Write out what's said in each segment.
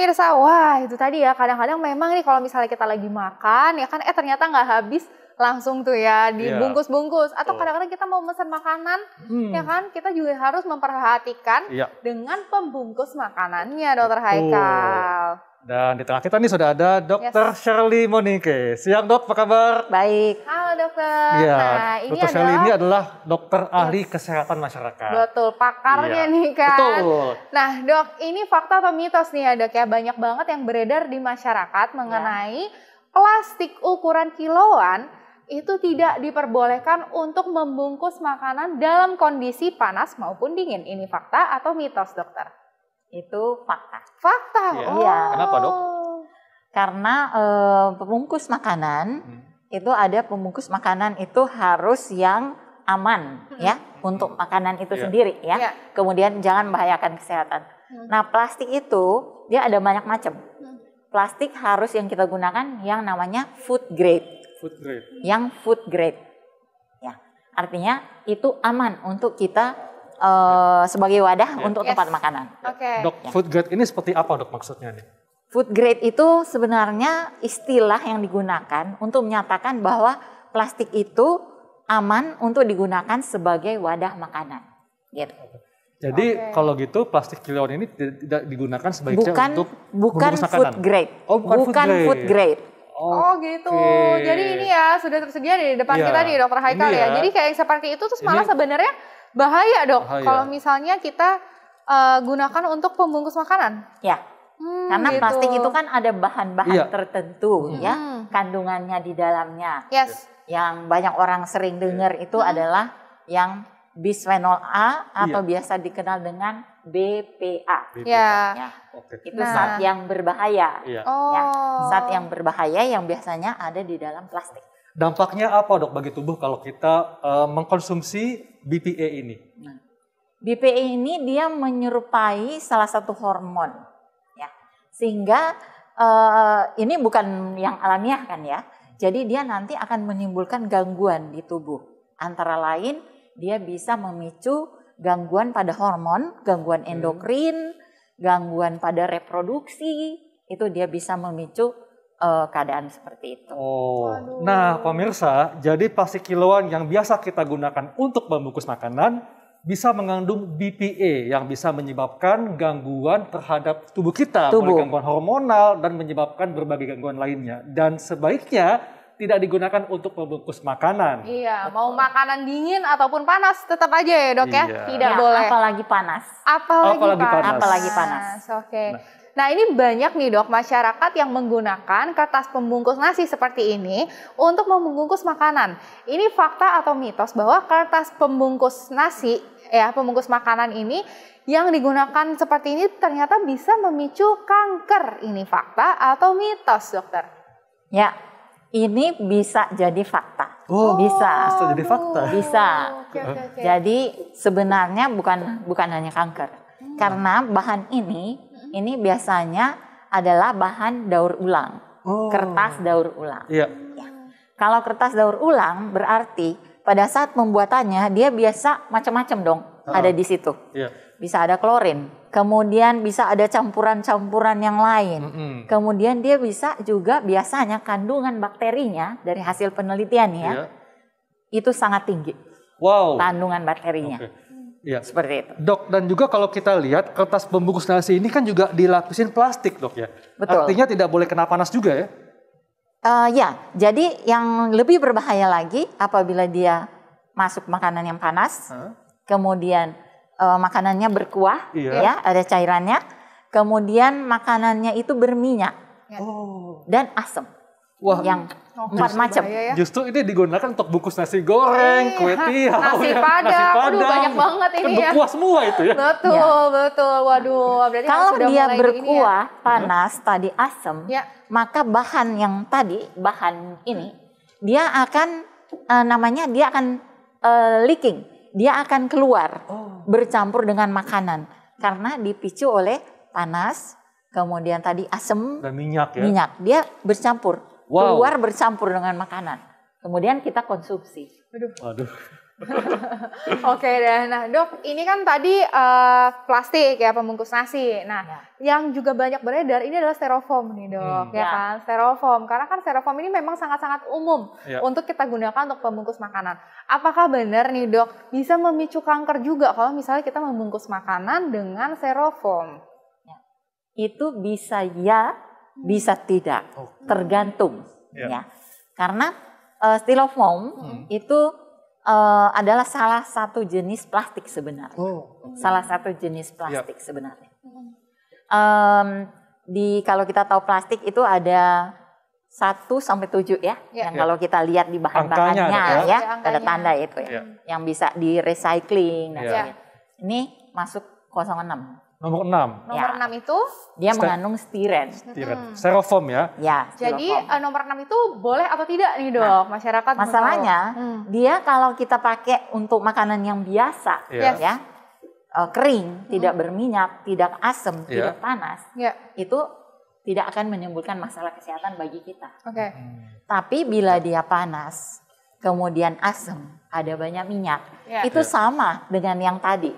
pemirsa, wah itu tadi ya kadang-kadang memang nih kalau misalnya kita lagi makan ya kan eh ternyata nggak habis langsung tuh ya iya. dibungkus-bungkus atau kadang-kadang kita mau pesan makanan hmm. ya kan kita juga harus memperhatikan ya. dengan pembungkus makanannya dokter Haikal. Dan di tengah kita nih sudah ada Dokter yes. Shirley Monique. Siang dok, apa kabar? Baik. Halo dokter. Ya, nah, ini Shirley adalah... ini adalah dokter ahli yes. kesehatan masyarakat. Betul, pakarnya ya. nih kan. Betul. Nah dok, ini fakta atau mitos nih ya dok ya banyak banget yang beredar di masyarakat iya. mengenai ya. plastik ukuran kiloan itu tidak diperbolehkan untuk membungkus makanan dalam kondisi panas maupun dingin. Ini fakta atau mitos, dokter? Itu fakta. Fakta. Iya. Oh. Ya. Kenapa, Dok? Karena e, pembungkus makanan hmm. itu ada pembungkus makanan itu harus yang aman hmm. ya hmm. untuk makanan itu yeah. sendiri ya. Yeah. Kemudian jangan membahayakan kesehatan. Hmm. Nah, plastik itu dia ada banyak macam. Hmm. Plastik harus yang kita gunakan yang namanya food grade Food grade. Yang food grade. Ya. Artinya itu aman untuk kita uh, sebagai wadah yeah. untuk yes. tempat makanan. Oke. Okay. Dok, ya. food grade ini seperti apa, Dok, maksudnya nih? Food grade itu sebenarnya istilah yang digunakan untuk menyatakan bahwa plastik itu aman untuk digunakan sebagai wadah makanan. Gitu. Jadi okay. kalau gitu plastik kiloan ini tidak digunakan sebagai bukan, untuk bukan food grade. Oh, bukan, bukan food grade. Food grade. Oh, oh gitu. Okay. Jadi ini ya sudah tersedia di depan ya, kita nih, Dokter Haikal ya. ya. Jadi kayak seperti itu terus malah sebenarnya bahaya dok. Kalau misalnya kita uh, gunakan untuk pembungkus makanan. Ya. Hmm, Karena gitu. plastik itu kan ada bahan-bahan ya. tertentu hmm. ya kandungannya di dalamnya. Yes. Yang banyak orang sering iya. dengar itu hmm. adalah yang bisphenol A atau ya. biasa dikenal dengan BPA. BPA. Ya. ya. Okay. Itu nah. zat yang berbahaya. Iya. Ya. Oh. Zat yang berbahaya yang biasanya ada di dalam plastik. Dampaknya apa dok bagi tubuh kalau kita uh, mengkonsumsi BPA ini? Nah, BPA ini dia menyerupai salah satu hormon, ya. Sehingga uh, ini bukan yang alamiah kan ya. Jadi dia nanti akan menimbulkan gangguan di tubuh. Antara lain dia bisa memicu gangguan pada hormon, gangguan endokrin, gangguan pada reproduksi, itu dia bisa memicu uh, keadaan seperti itu. Oh, nah pemirsa, jadi plastik kiloan yang biasa kita gunakan untuk membungkus makanan bisa mengandung BPA yang bisa menyebabkan gangguan terhadap tubuh kita, tubuh. gangguan hormonal dan menyebabkan berbagai gangguan lainnya. Dan sebaiknya tidak digunakan untuk membungkus makanan. Iya, mau makanan dingin ataupun panas tetap aja ya dok ya? iya. ya. Tidak ya, boleh. Apalagi panas. Apalagi, apalagi panas. panas. Apalagi panas. Oke. Okay. Nah. nah ini banyak nih dok masyarakat yang menggunakan kertas pembungkus nasi seperti ini untuk membungkus makanan. Ini fakta atau mitos bahwa kertas pembungkus nasi ya pembungkus makanan ini yang digunakan seperti ini ternyata bisa memicu kanker. Ini fakta atau mitos dokter? Ya, ini bisa jadi fakta. Oh, oh, bisa. Bisa jadi fakta. Bisa. Okay, oh, okay, okay. Jadi sebenarnya bukan bukan hanya kanker. Hmm. Karena bahan ini hmm. ini biasanya adalah bahan daur ulang. Oh. Kertas daur ulang. Iya. Ya. Kalau kertas daur ulang berarti pada saat pembuatannya dia biasa macam-macam dong uh ah. -huh. ada di situ. Iya. Bisa ada klorin kemudian bisa ada campuran-campuran yang lain. Mm -hmm. Kemudian dia bisa juga biasanya kandungan bakterinya dari hasil penelitian ya, yeah. itu sangat tinggi. Wow. Kandungan bakterinya. Okay. Iya. Yeah. Seperti itu. Dok, dan juga kalau kita lihat kertas pembungkus nasi ini kan juga dilapisin plastik, Dok ya. Betul. Artinya tidak boleh kena panas juga ya. Uh, ya, jadi yang lebih berbahaya lagi apabila dia masuk makanan yang panas, huh? kemudian uh, makanannya berkuah, iya. ya ada cairannya. Kemudian makanannya itu berminyak ya. oh. dan asam. Wah. Yang empat macam. Ya. Justru ini digunakan untuk bungkus nasi goreng, iya. kue tiaw, nasi ya. padang. Nasi padang. Aduh, banyak banget ini ya. Berkuah semua itu ya. Betul, ya. betul. Waduh, berarti kalau sudah dia ya. berkuah ya. panas tadi asam, ya. maka bahan yang tadi, bahan ini dia akan uh, namanya dia akan uh, leaking dia akan keluar oh. bercampur dengan makanan karena dipicu oleh panas, kemudian tadi asam dan minyak ya. Minyak dia bercampur, wow. keluar bercampur dengan makanan. Kemudian kita konsumsi. Aduh. Aduh. Oke okay, deh. Nah, Dok, ini kan tadi uh, plastik ya pembungkus nasi. Nah, ya. yang juga banyak beredar ini adalah styrofoam nih, Dok, hmm, ya, ya kan? Styrofoam. Karena kan styrofoam ini memang sangat-sangat umum ya. untuk kita gunakan untuk pembungkus makanan. Apakah benar nih, Dok, bisa memicu kanker juga kalau misalnya kita membungkus makanan dengan styrofoam? Ya. Itu bisa ya, bisa tidak. Oh. Tergantung ya. ya. Karena uh, styrofoam hmm. itu uh, adalah salah satu jenis plastik sebenarnya. Oh. Salah satu jenis plastik yep. Ya. sebenarnya. Um, di kalau kita tahu plastik itu ada satu sampai tujuh ya. Yeah. Yang yeah. kalau ya. kita lihat di bahan-bahannya ya, ya iya, ada tanda itu ya. Yeah. Yang bisa di recycling dan yeah. Ya. Ini masuk 06. Nomor enam Nomor ya. 6 itu dia Ste mengandung stiren. Stiren. Hmm. Styrofoam ya. Ya. Styrofoam. Jadi uh, eh, nomor 6 itu boleh atau tidak nih, Dok? Nah, masyarakat Masalahnya hmm. dia kalau kita pakai untuk makanan yang biasa iya. yes. ya. Uh, kering, hmm. tidak berminyak, tidak asam, yeah. tidak panas. Yeah. Itu tidak akan menimbulkan masalah kesehatan bagi kita. Oke. Okay. Hmm. Tapi bila dia panas, kemudian asam, ada banyak minyak. Yeah. Itu yeah. sama dengan yang tadi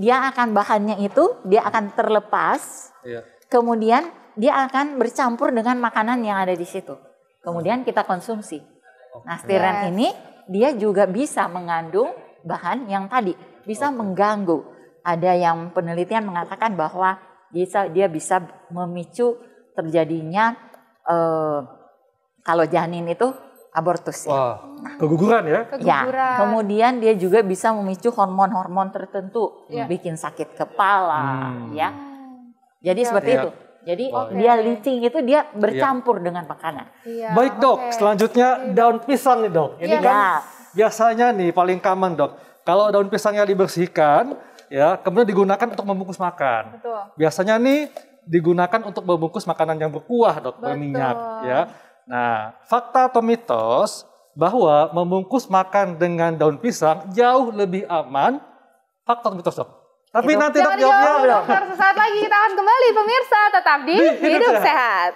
dia akan bahannya itu dia akan terlepas. Iya. Kemudian dia akan bercampur dengan makanan yang ada di situ. Kemudian kita konsumsi. Nah, stiren yes. ini dia juga bisa mengandung bahan yang tadi bisa okay. mengganggu. Ada yang penelitian mengatakan bahwa bisa dia bisa memicu terjadinya eh, kalau janin itu abortus ya. Wah, keguguran ya? ya? Keguguran. Kemudian dia juga bisa memicu hormon-hormon tertentu, ya. bikin sakit kepala, hmm. ya. Jadi ya. seperti ya. itu. Jadi okay. dia leaching itu dia bercampur ya. dengan makanan. Ya, Baik dok, okay. selanjutnya daun pisang nih dok. Ini ya. kan ya. biasanya nih paling common dok. Kalau daun pisangnya dibersihkan, ya kemudian digunakan untuk membungkus makan. Betul. Biasanya nih digunakan untuk membungkus makanan yang berkuah dok, Betul. berminyak ya. Nah, fakta atau mitos bahwa membungkus makan dengan daun pisang jauh lebih aman, fakta atau mitos dok? Tapi hidup. nanti dok jawabnya. Jawab, Sesaat lagi kita akan kembali pemirsa tetap di, di hidup, hidup sehat. sehat.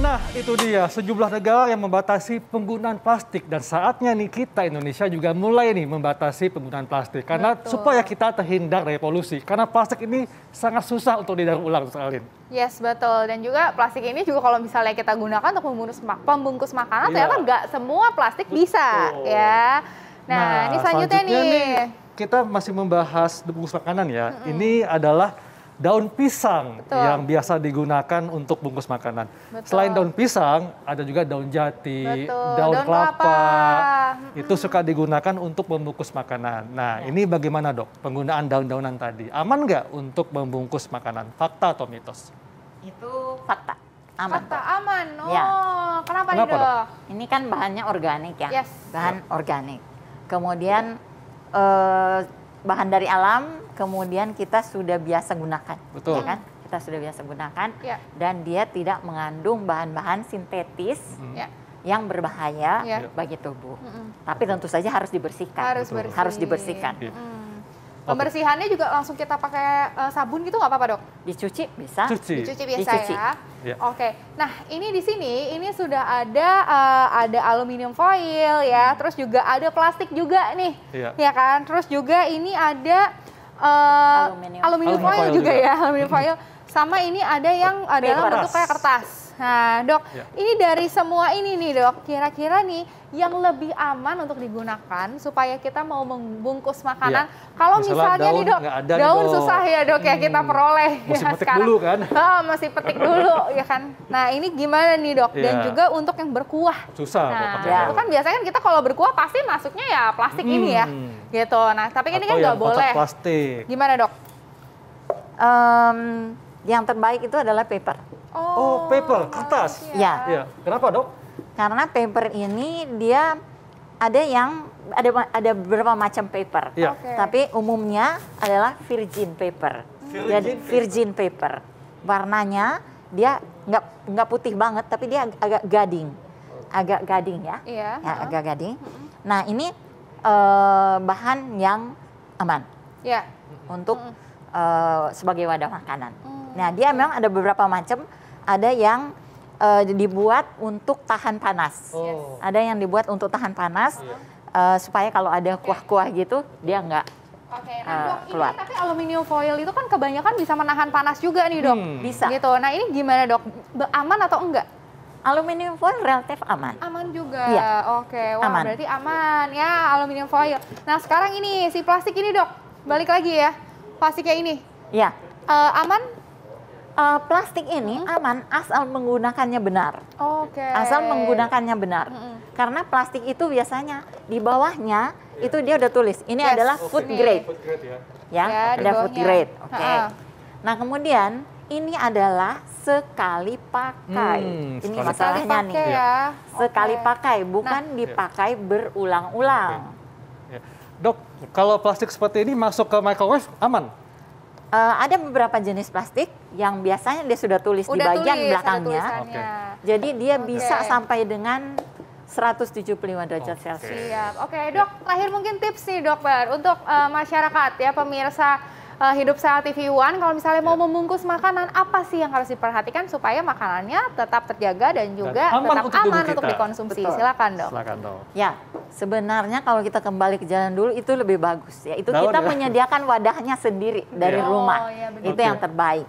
Nah, itu dia sejumlah negara yang membatasi penggunaan plastik dan saatnya nih kita Indonesia juga mulai nih membatasi penggunaan plastik karena Betul. supaya kita terhindar dari polusi. Karena plastik ini sangat susah untuk didaur ulang, Alin. Yes, betul. Dan juga plastik ini juga kalau misalnya kita gunakan untuk membungkus, mak pembungkus makanan, iya. ternyata nggak semua plastik betul. bisa ya. Nah, nah ini selanjutnya, selanjutnya nih. nih. Kita masih membahas bungkus makanan ya. Mm -hmm. Ini adalah daun pisang Betul. yang biasa digunakan untuk bungkus makanan. Betul. Selain daun pisang, ada juga daun jati, Betul. daun, daun kelapa. kelapa. Itu suka digunakan untuk membungkus makanan. Nah, ya. ini bagaimana dok penggunaan daun-daunan tadi? Aman nggak untuk membungkus makanan? Fakta atau mitos? Itu fakta. Aman. Fakta dok. aman. Ya. Oh, ya. kenapa, kenapa nih dok? dok? Ini kan bahannya organik ya. Yes. Bahan ya. organik. Kemudian eh, bahan dari alam kemudian kita sudah biasa gunakan. Ya Betul. Ya kan? Kita sudah biasa gunakan ya. dan dia tidak mengandung bahan-bahan sintetis. Hmm. Ya yang berbahaya ya. bagi tubuh. -hmm. Tapi tentu saja harus dibersihkan. Harus, bersih. harus dibersihkan. Ya. Pembersihannya juga langsung kita pakai uh, sabun gitu nggak apa-apa dok? Dicuci bisa. Cuci. Dicuci biasa Dicuci. ya. Yeah. Oke. Okay. Nah ini di sini ini sudah ada uh, ada aluminium foil ya, hmm. terus juga ada plastik juga nih, iya. ya kan. Terus juga ini ada uh, aluminium. aluminium foil, foil juga, juga ya, aluminium foil. Sama ini ada yang adalah bentuk kayak kertas. Nah, Dok, ya. ini dari semua ini nih, Dok. Kira-kira nih yang lebih aman untuk digunakan supaya kita mau membungkus makanan. Ya. Kalau misalnya, misalnya daun, nih, Dok, ada daun nih, susah ya, Dok, hmm, ya kita hmm. peroleh masih ya petik sekarang. dulu kan. Oh, ah, masih petik dulu ya kan. Nah, ini gimana nih, Dok? Ya. Dan juga untuk yang berkuah. Susah, nah, Ya. Itu kan biasanya kan kita kalau berkuah pasti masuknya ya plastik hmm. ini ya. Hmm. Gitu. Nah, tapi kan ini kan nggak boleh. plastik. Gimana, Dok? Um, yang terbaik itu adalah paper. Oh, oh paper, kertas. Iya. Ya. Kenapa, Dok? Karena paper ini dia ada yang ada ada beberapa macam paper. Ya. Okay. Tapi umumnya adalah virgin paper. Virgin, Jadi virgin paper. Warnanya dia nggak nggak putih banget tapi dia agak gading agak gading ya, iya. ya agak gading. Nah ini uh, bahan yang aman. Ya. Untuk mm. uh, sebagai wadah makanan. Mm. Nah, dia memang ada beberapa macam. Ada yang uh, dibuat untuk tahan panas. Oh. Ada yang dibuat untuk tahan panas uh, supaya kalau ada kuah-kuah gitu dia nggak Oke, okay. nah, uh, dok, ini tapi aluminium foil itu kan kebanyakan bisa menahan panas juga nih dok. Hmm. Bisa. Gitu. Nah ini gimana dok? Aman atau enggak? Aluminium foil relatif aman. Aman juga. Ya. Oke, wah aman. berarti aman ya aluminium foil. Nah, sekarang ini si plastik ini, Dok. Balik lagi ya. Plastiknya ini. Ya. Uh, aman? Uh, plastik ini hmm. aman asal menggunakannya benar. Oke. Okay. Asal menggunakannya benar. Hmm, hmm. Karena plastik itu biasanya di bawahnya yeah. itu dia udah tulis ini yes. adalah food grade. Food ya. ya. Ya, ada food grade. Oke. Okay. Nah, kemudian ini adalah sekali pakai. Hmm, ini sekali masalahnya pakai nih. Ya. Sekali okay. pakai, bukan nah. Ya. dipakai berulang-ulang. Okay. Ya. Dok, kalau plastik seperti ini masuk ke microwave aman? Uh, ada beberapa jenis plastik yang biasanya dia sudah tulis Udah di bagian tulis, belakangnya. Okay. Jadi dia okay. bisa sampai dengan 175 derajat okay. Celcius. Oke, okay, ya. Dok, terakhir mungkin tips nih, Dok, untuk uh, masyarakat ya pemirsa uh, hidup sehat TV One kalau misalnya mau ya. membungkus makanan apa sih yang harus diperhatikan supaya makanannya tetap terjaga dan juga dan aman tetap untuk aman untuk dikonsumsi. Betul. Silakan dong. Silakan dong. Ya sebenarnya kalau kita kembali ke jalan dulu itu lebih bagus ya. Itu kita ya. menyediakan wadahnya sendiri ya. dari yeah. Oh, rumah. Oh, ya, itu okay. yang terbaik.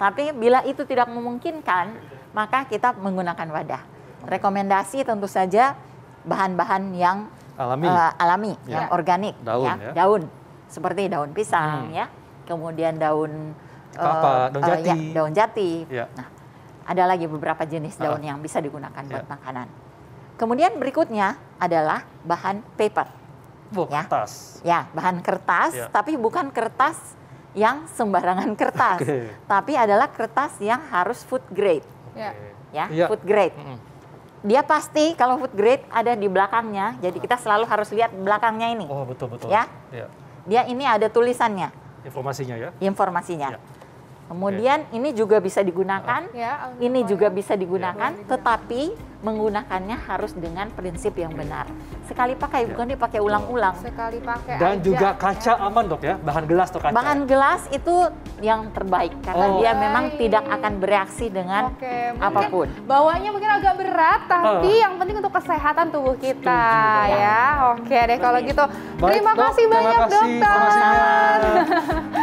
Tapi bila itu tidak memungkinkan, maka kita menggunakan wadah. Rekomendasi tentu saja bahan-bahan yang alami, uh, alami ya. yang organik, daun, ya. ya. daun seperti daun pisang hmm. ya kemudian daun apa uh, eh, daun eh, jati. ya, daun jati. Ya. Nah, ada lagi beberapa jenis ah. daun uh. yang bisa digunakan buat ya. makanan. Kemudian berikutnya adalah bahan paper. Oh, ya. kertas. Ya, bahan kertas, ya. tapi bukan kertas yang sembarangan kertas, okay. tapi adalah kertas yang harus food grade. Okay. Ya, ya, iya. food grade. Mm -hmm. Dia pasti kalau food grade ada di belakangnya, jadi kita selalu harus lihat belakangnya ini. Oh, betul betul. Ya. ya. Dia ini ada tulisannya informasinya ya informasinya ya. Kemudian okay. ini juga bisa digunakan, yeah, ya, ini juga bisa digunakan, yeah. tetapi menggunakannya harus dengan prinsip yang benar. Sekali pakai ya. bukan dipakai ulang-ulang. Sekali pakai. Dan aja. juga kaca aman dok ya, bahan gelas dok kaca. Bahan gelas itu yang terbaik karena oh. dia memang Hai. tidak akan bereaksi dengan okay. apapun. Bawanya mungkin agak berat, tapi uh. yang penting untuk kesehatan tubuh kita Setuju, ya. Oke okay, deh kalau gitu. terima kasih banyak dokter.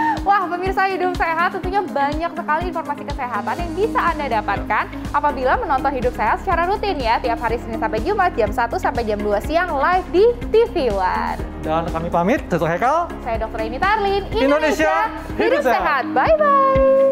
pemirsa Hidup Sehat tentunya banyak sekali informasi kesehatan yang bisa Anda dapatkan apabila menonton Hidup Sehat secara rutin ya tiap hari Senin sampai Jumat jam 1 sampai jam 2 siang live di TV One. Dan kami pamit, Dr. Hekal. Saya Dr. Ini Tarlin. Indonesia, Indonesia Hidup, Hidup Sehat. Bye-bye.